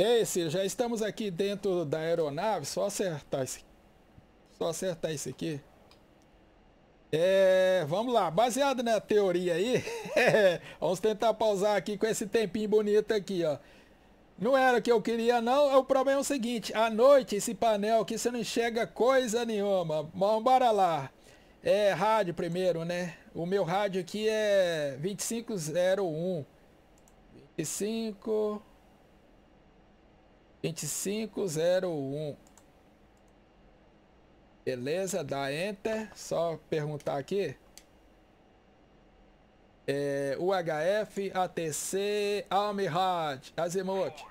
Ei, é, Ciro, já estamos aqui dentro da aeronave, só acertar esse, só acertar isso aqui. É, vamos lá, baseado na teoria aí, vamos tentar pausar aqui com esse tempinho bonito aqui, ó. Não era o que eu queria não, é o problema é o seguinte, à noite esse painel aqui você não enxerga coisa nenhuma, vamos bora lá. É rádio primeiro, né? O meu rádio aqui é 2501. 25... 2501. Beleza, dá Enter. Só perguntar aqui. É, UHF, ATC, Almirad, Azimuth.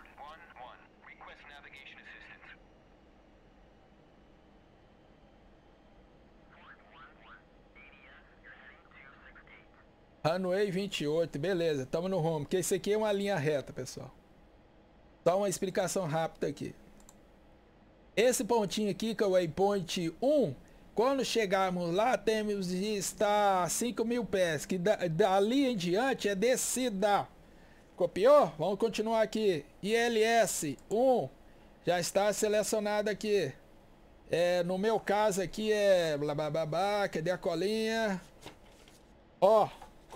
Runway 28, beleza, estamos no rumo, porque isso aqui é uma linha reta, pessoal. Só uma explicação rápida aqui. Esse pontinho aqui, que é o waypoint 1, quando chegarmos lá, temos de estar a 5 mil pés, que dali em diante é descida. Copiou? Vamos continuar aqui. ILS 1 já está selecionado aqui. É, no meu caso aqui é blá blá blá, blá cadê a colinha? Ó,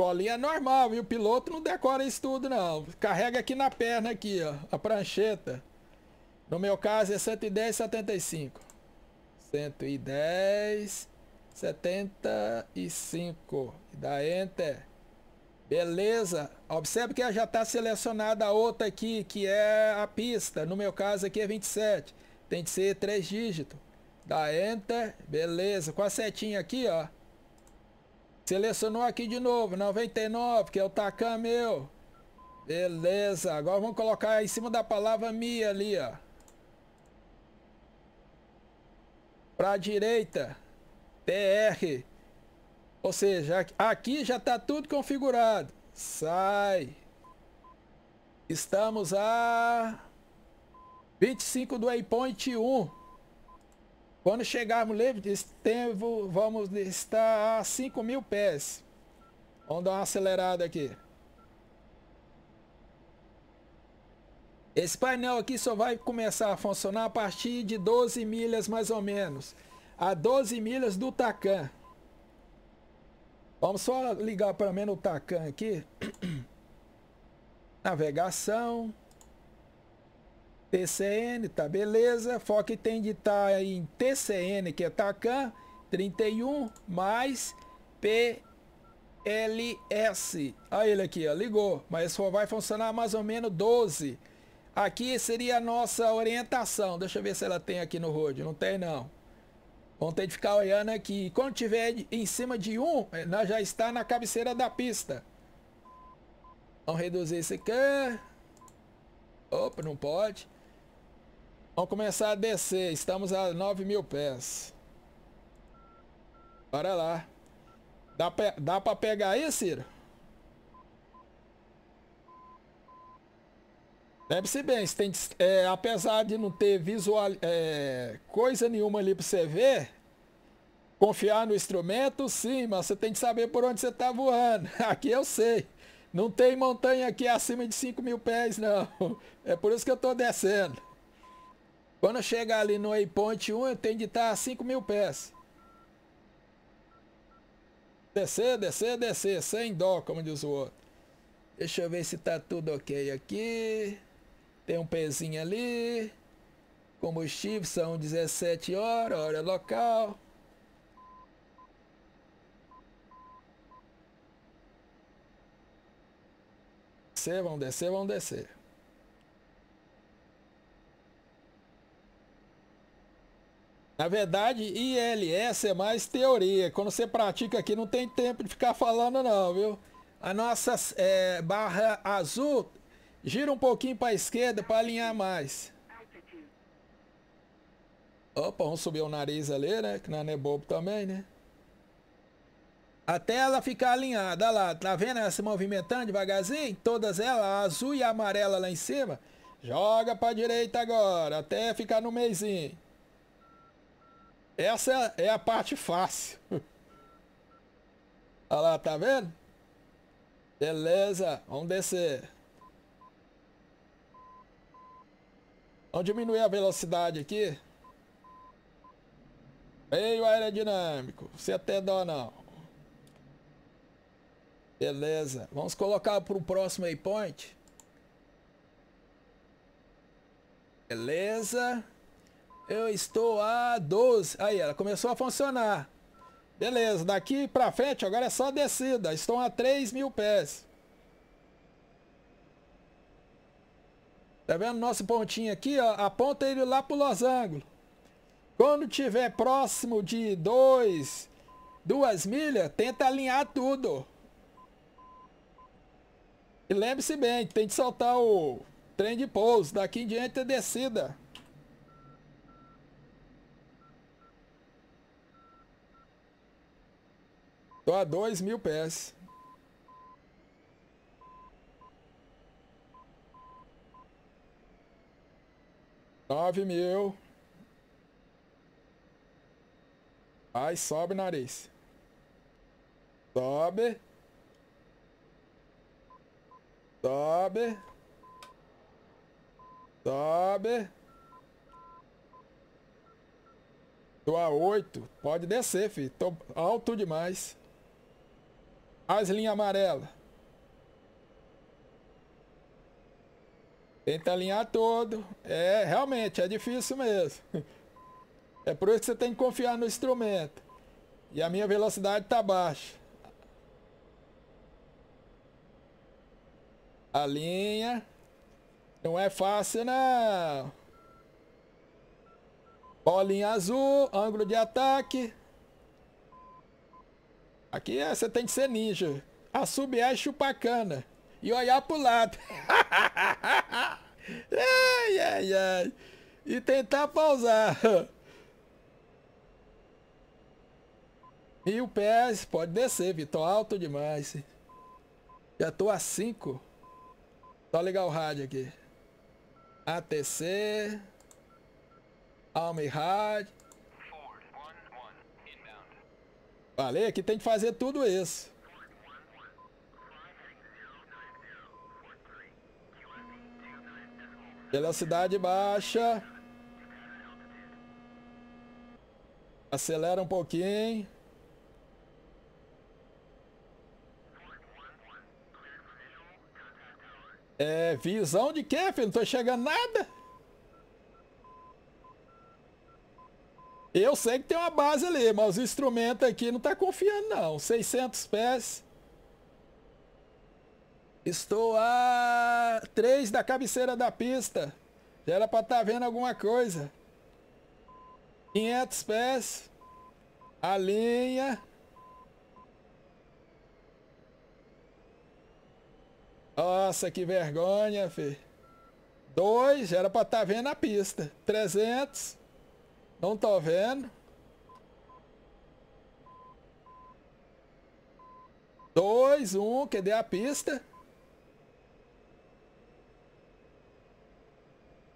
escolinha é normal, viu? O piloto não decora isso tudo, não. Carrega aqui na perna, aqui, ó. A prancheta. No meu caso é 110, 75. 110, 75. E dá Enter. Beleza. Observe que já está selecionada a outra aqui, que é a pista. No meu caso aqui é 27. Tem que ser 3 dígitos. Dá Enter. Beleza. Com a setinha aqui, ó. Selecionou aqui de novo, 99, que é o tacan meu. Beleza, agora vamos colocar em cima da palavra minha ali, ó. Pra direita, TR. Ou seja, aqui já tá tudo configurado. Sai. Estamos a 25 do Waypoint 1. Quando chegarmos Levo, vamos estar a 5 mil pés. Vamos dar uma acelerada aqui. Esse painel aqui só vai começar a funcionar a partir de 12 milhas mais ou menos. A 12 milhas do Tacan. Vamos só ligar para menos o Tacan aqui. Navegação. TCN, tá beleza. Foque tem de estar tá em TCN, que é TACAN, 31, mais PLS. Olha ele aqui, ó, ligou. Mas só vai funcionar mais ou menos 12. Aqui seria a nossa orientação. Deixa eu ver se ela tem aqui no road. Não tem, não. Vamos ter de ficar olhando aqui. Quando tiver em cima de um, eh, nós já está na cabeceira da pista. Vamos reduzir esse aqui. Opa, não pode. Vamos começar a descer. Estamos a 9 mil pés. Bora lá. Dá pra, dá pra pegar aí, Ciro? Lembre-se bem, tem, é, apesar de não ter visual, é, coisa nenhuma ali para você ver, confiar no instrumento, sim, mas você tem que saber por onde você está voando. Aqui eu sei. Não tem montanha aqui acima de 5 mil pés, não. É por isso que eu estou descendo. Quando eu chegar ali no Waypoint 1, eu tenho de estar a 5 mil pés. Descer, descer, descer. Sem dó, como diz o outro. Deixa eu ver se tá tudo ok aqui. Tem um pezinho ali. Combustível, são 17 horas, hora local. Descer, vão descer, vão descer. Na é verdade, ILS é mais teoria. Quando você pratica aqui, não tem tempo de ficar falando não, viu? A nossa é, barra azul gira um pouquinho para a esquerda para alinhar mais. Opa, vamos subir o nariz ali, né? Que não é bobo também, né? Até ela ficar alinhada. Olha lá, tá vendo ela se movimentando devagarzinho? Todas elas, a azul e a amarela lá em cima. Joga pra direita agora, até ficar no meizinho. Essa é a parte fácil. Olha lá, tá vendo? Beleza, vamos descer. Vamos diminuir a velocidade aqui. Veio aerodinâmico, você até dó não. Beleza, vamos colocar para o próximo waypoint. Beleza. Eu estou a 12. Aí, ela começou a funcionar. Beleza, daqui pra frente agora é só descida. Estão a 3 mil pés. Tá vendo nosso pontinho aqui? Ó, aponta ele lá pro losango. Quando tiver próximo de 2, 2 milhas, tenta alinhar tudo. E lembre-se bem, tem que soltar o trem de pouso. Daqui em diante é descida. Tô a dois mil pés. Nove mil. Aí sobe nariz. Sobe. Sobe. Sobe. Tô a oito. Pode descer, filho. Tô alto demais. As linhas amarelas. Tenta tá alinhar todo. É, realmente, é difícil mesmo. É por isso que você tem que confiar no instrumento. E a minha velocidade tá baixa. A linha. Não é fácil, não. Bolinha azul, ângulo de ataque. Aqui é, você tem que ser ninja. Assobiar e é chupar cana. E olhar pro lado. ai, ai, ai. E tentar pausar. Mil pés, pode descer, Vitor. Alto demais. Já tô a 5. Só ligar o rádio aqui. ATC. Alme Rádio. Falei que tem que fazer tudo isso. Velocidade baixa. Acelera um pouquinho. É, visão de quê, filho? Não tô chegando nada. Eu sei que tem uma base ali, mas os instrumentos aqui não está confiando não. 600 pés. Estou a 3 da cabeceira da pista. Já era para estar tá vendo alguma coisa. 500 pés. A linha. Nossa, que vergonha, filho. 2, já era para estar tá vendo a pista. 300. Não tô tá vendo? Dois, um, cadê a pista?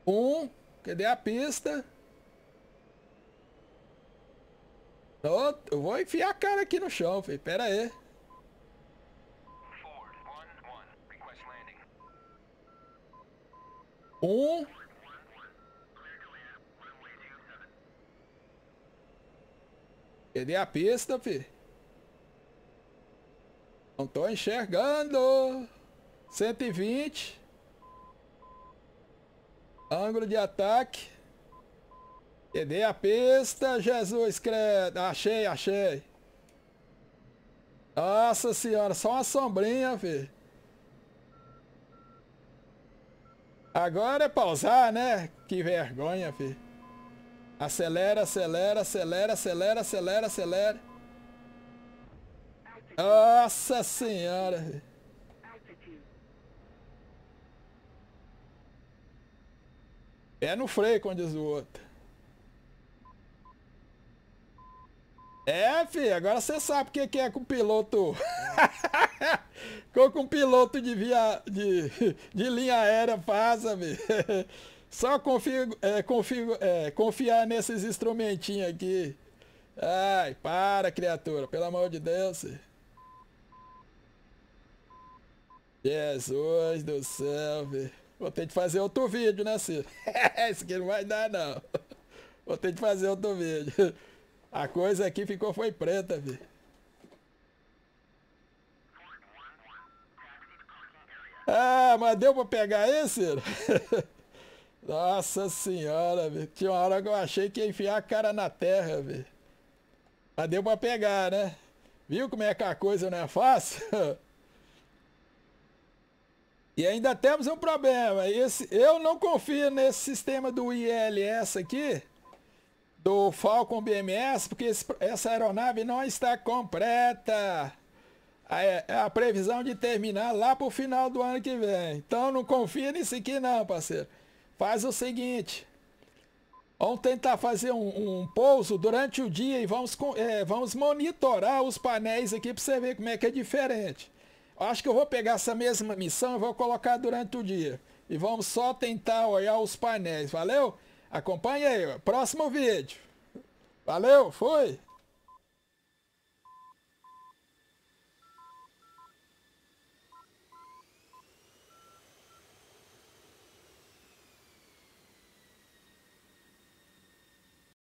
Um, cadê a pista? eu vou enfiar a cara aqui no chão, filho. Pera aí. Um, Cadê é a pista, fi? Não tô enxergando. 120. Ângulo de ataque. Cadê é a pista, Jesus credo? Achei, achei. Nossa senhora, só uma sombrinha, fi. Agora é pausar, né? Que vergonha, filho. Acelera, acelera, acelera, acelera, acelera, acelera. Nossa senhora. É no freio, como diz o outro. É, filho, agora você sabe o que, é com piloto. Ficou com piloto de via. de, de linha aérea, passa, filho. Só confio é, é, confiar nesses instrumentinhos aqui. Ai, para, criatura. Pelo amor de Deus. Jesus do céu, filho. Vou ter que fazer outro vídeo, né, Ciro? Esse aqui não vai dar, não. Vou ter que fazer outro vídeo. A coisa aqui ficou foi preta, vi? Ah, mas deu pra pegar esse, Ciro? Nossa senhora, velho. Tinha uma hora que eu achei que ia enfiar a cara na terra, velho. Mas deu pra pegar, né? Viu como é que a coisa não é fácil? e ainda temos um problema. Esse, eu não confio nesse sistema do ILS aqui, do Falcon BMS, porque esse, essa aeronave não está completa. A, é, é a, previsão de terminar lá pro final do ano que vem. Então não confia nisso aqui não, parceiro. Faz o seguinte. Vamos tentar fazer um, um pouso durante o dia e vamos, é, vamos monitorar os painéis aqui para você ver como é que é diferente. Acho que eu vou pegar essa mesma missão e vou colocar durante o dia. E vamos só tentar olhar os painéis, valeu? Acompanha aí, próximo vídeo. Valeu, fui!